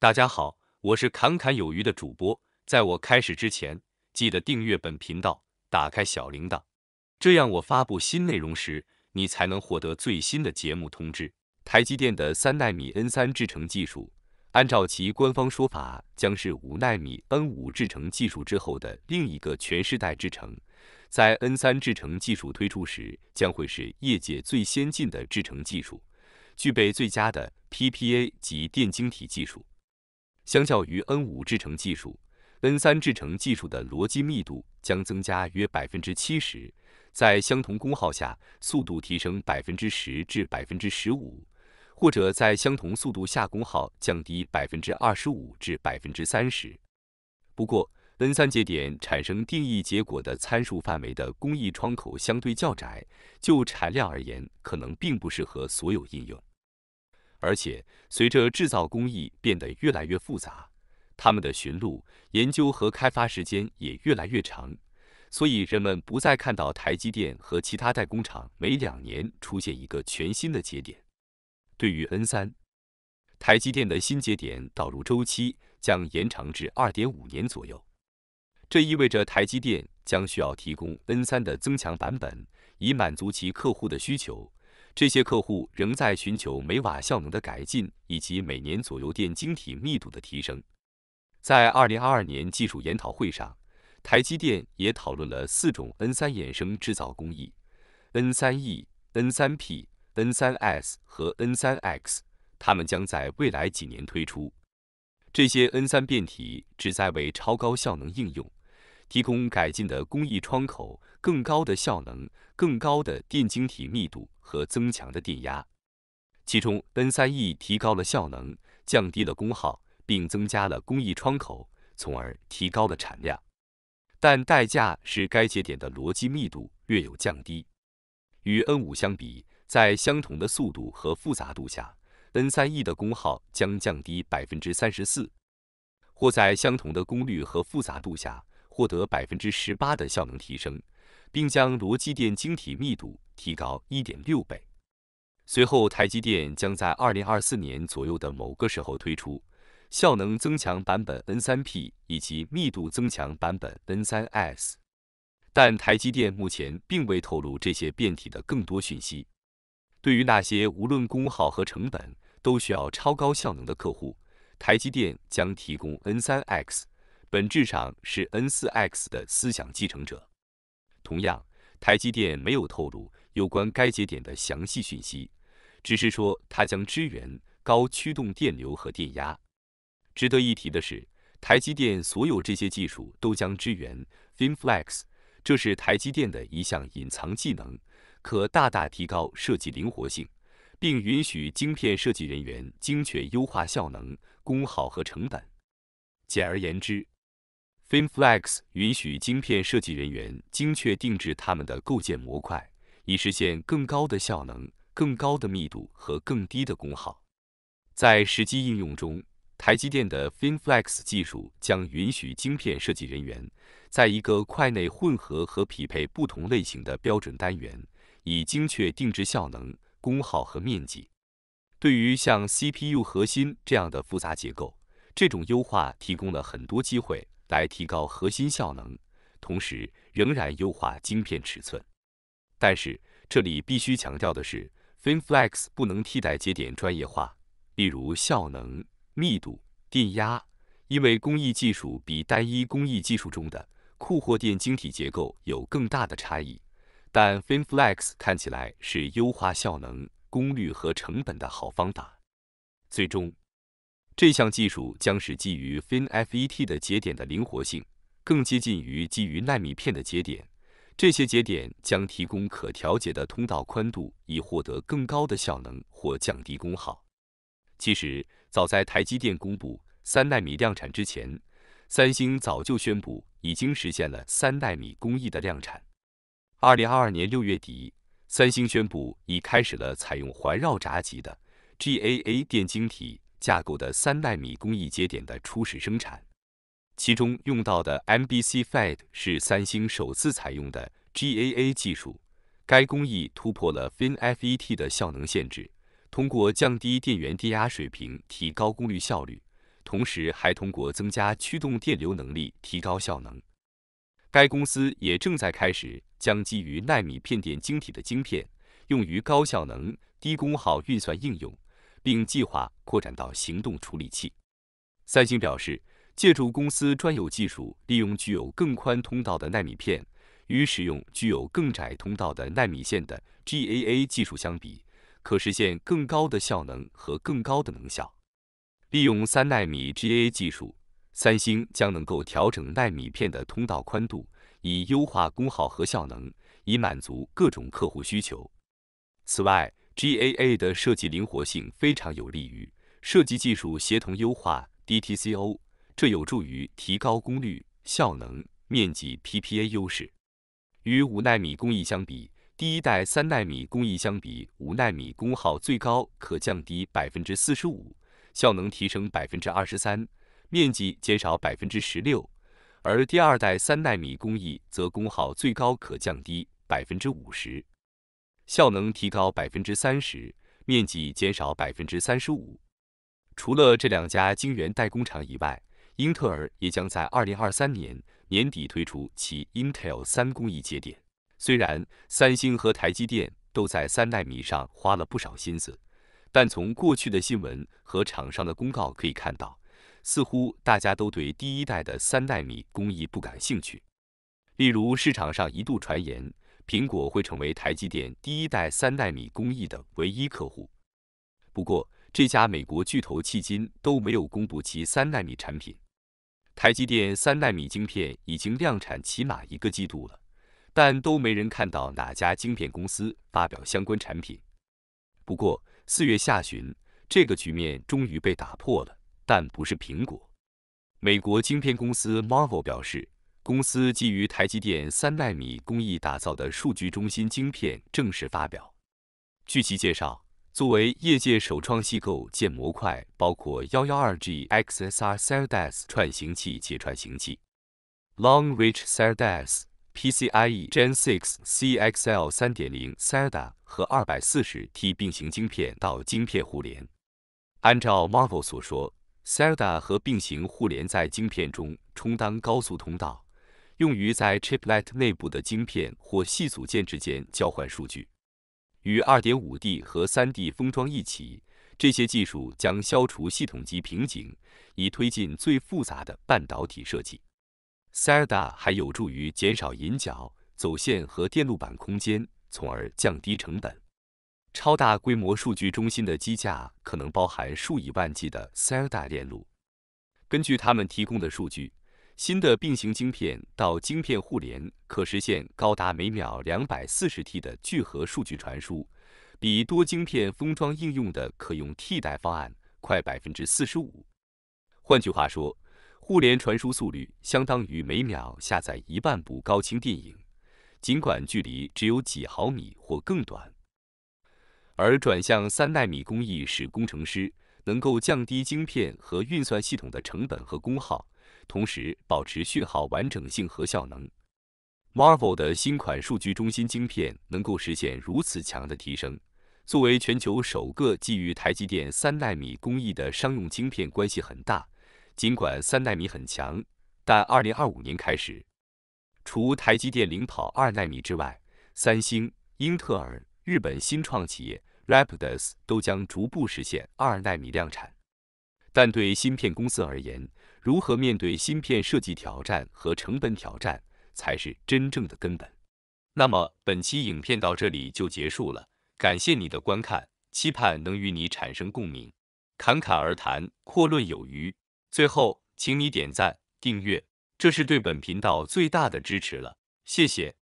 大家好，我是侃侃有余的主播。在我开始之前，记得订阅本频道，打开小铃铛，这样我发布新内容时，你才能获得最新的节目通知。台积电的三纳米 N 三制程技术，按照其官方说法，将是五纳米 N 五制程技术之后的另一个全世代制程。在 N 三制程技术推出时，将会是业界最先进的制程技术，具备最佳的 PPA 及电晶体技术。相较于 N 五制程技术，N 三制程技术的逻辑密度将增加约百分之七十，在相同功耗下，速度提升百分之十至百分之十五，或者在相同速度下，功耗降低百分之二十五至百分之三十。不过，N 三节点产生定义结果的参数范围的工艺窗口相对较窄，就产量而言，可能并不适合所有应用。而且，随着制造工艺变得越来越复杂，他们的寻路研究和开发时间也越来越长，所以人们不再看到台积电和其他代工厂每两年出现一个全新的节点。对于 N 三，台积电的新节点导入周期将延长至二点五年左右，这意味着台积电将需要提供 N 三的增强版本，以满足其客户的需求。这些客户仍在寻求每瓦效能的改进，以及每年左右电晶体密度的提升。在二零二二年技术研讨会上，台积电也讨论了四种 N 三衍生制造工艺：N 三 E、N 三 P、N 三 S 和 N 三 X。它们将在未来几年推出。这些 N 三变体旨在为超高效能应用。提供改进的工艺窗口、更高的效能、更高的电晶体密度和增强的电压。其中，N3E 提高了效能，降低了功耗，并增加了工艺窗口，从而提高了产量。但代价是该节点的逻辑密度略有降低。与 N5 相比，在相同的速度和复杂度下，N3E 的功耗将降低百分之三十四，或在相同的功率和复杂度下。获得百分之十八的效能提升，并将逻辑电晶体密度提高一点六倍。随后，台积电将在二零二四年左右的某个时候推出效能增强版本 N3P 以及密度增强版本 N3S，但台积电目前并未透露这些变体的更多讯息。对于那些无论功耗和成本都需要超高效能的客户，台积电将提供 N3X。本质上是 N4X 的思想继承者。同样，台积电没有透露有关该节点的详细讯息，只是说它将支援高驱动电流和电压。值得一提的是，台积电所有这些技术都将支援 FinFlex，这是台积电的一项隐藏技能，可大大提高设计灵活性，并允许晶片设计人员精确优化效能、功耗和成本。简而言之，FinFLEX 允许晶片设计人员精确定制他们的构建模块，以实现更高的效能、更高的密度和更低的功耗。在实际应用中，台积电的 FinFLEX 技术将允许晶片设计人员在一个块内混合和匹配不同类型的标准单元，以精确定制效能、功耗和面积。对于像 CPU 核心这样的复杂结构，这种优化提供了很多机会。来提高核心效能，同时仍然优化晶片尺寸。但是这里必须强调的是，FinFLEX 不能替代节点专业化，例如效能、密度、电压，因为工艺技术比单一工艺技术中的库货电晶体结构有更大的差异。但 FinFLEX 看起来是优化效能、功率和成本的好方法。最终。这项技术将使基于 FinFET 的节点的灵活性更接近于基于纳米片的节点。这些节点将提供可调节的通道宽度，以获得更高的效能或降低功耗。其实，早在台积电公布三纳米量产之前，三星早就宣布已经实现了三纳米工艺的量产。二零二二年六月底，三星宣布已开始了采用环绕闸极的 GAA 电晶体。架构的三纳米工艺节点的初始生产，其中用到的 m b c f e d 是三星首次采用的 GAA 技术。该工艺突破了 FinFET 的效能限制，通过降低电源电压水平提高功率效率，同时还通过增加驱动电流能力提高效能。该公司也正在开始将基于纳米片电晶体的晶片用于高效能、低功耗运算应用。并计划扩展到行动处理器。三星表示，借助公司专有技术，利用具有更宽通道的纳米片，与使用具有更窄通道的纳米线的 GAA 技术相比，可实现更高的效能和更高的能效。利用三纳米 GAA 技术，三星将能够调整纳米片的通道宽度，以优化功耗和效能，以满足各种客户需求。此外，GAA 的设计灵活性非常有利于设计技术协同优化 DTCO，这有助于提高功率、效能、面积 PPA 优势。与五纳米工艺相比，第一代三纳米工艺相比五纳米功耗最高可降低百分之四十五，效能提升百分之二十三，面积减少百分之十六。而第二代三纳米工艺则功耗最高可降低百分之五十。效能提高百分之三十，面积减少百分之三十五。除了这两家晶圆代工厂以外，英特尔也将在二零二三年年底推出其 Intel 三工艺节点。虽然三星和台积电都在三纳米上花了不少心思，但从过去的新闻和厂商的公告可以看到，似乎大家都对第一代的三纳米工艺不感兴趣。例如，市场上一度传言。苹果会成为台积电第一代三纳米工艺的唯一客户。不过，这家美国巨头迄今都没有公布其三纳米产品。台积电三纳米晶片已经量产起码一个季度了，但都没人看到哪家晶片公司发表相关产品。不过，四月下旬这个局面终于被打破了，但不是苹果。美国晶片公司 Marvell 表示。公司基于台积电三纳米工艺打造的数据中心晶片正式发表。据其介绍，作为业界首创系构建模块，包括幺幺二 G XSR Serdes 串行器解串行器、Long Reach Serdes PCIe Gen Six CXL 三点零 s e r d a 和二百四十 T 并行晶片到晶片互联。按照 m a r v e l 所说 s e r d a 和并行互联在晶片中充当高速通道。用于在 Chiplet 内部的晶片或细组件之间交换数据，与 2.5D 和 3D 封装一起，这些技术将消除系统级瓶颈，以推进最复杂的半导体设计。s e r d a 还有助于减少引脚、走线和电路板空间，从而降低成本。超大规模数据中心的机架可能包含数以万计的 s e r d a 链路。根据他们提供的数据。新的并行晶片到晶片互联可实现高达每秒两百四十 T 的聚合数据传输，比多晶片封装应用的可用替代方案快百分之四十五。换句话说，互联传输速率相当于每秒下载一万部高清电影，尽管距离只有几毫米或更短。而转向三纳米工艺使工程师能够降低晶片和运算系统的成本和功耗。同时保持讯号完整性和效能。Marvell 的新款数据中心晶片能够实现如此强的提升，作为全球首个基于台积电三纳米工艺的商用晶片，关系很大。尽管三纳米很强，但二零二五年开始，除台积电领跑二纳米之外，三星、英特尔、日本新创企业 Rapidus 都将逐步实现二纳米量产。但对芯片公司而言，如何面对芯片设计挑战和成本挑战，才是真正的根本。那么本期影片到这里就结束了，感谢你的观看，期盼能与你产生共鸣。侃侃而谈，阔论有余。最后，请你点赞、订阅，这是对本频道最大的支持了，谢谢。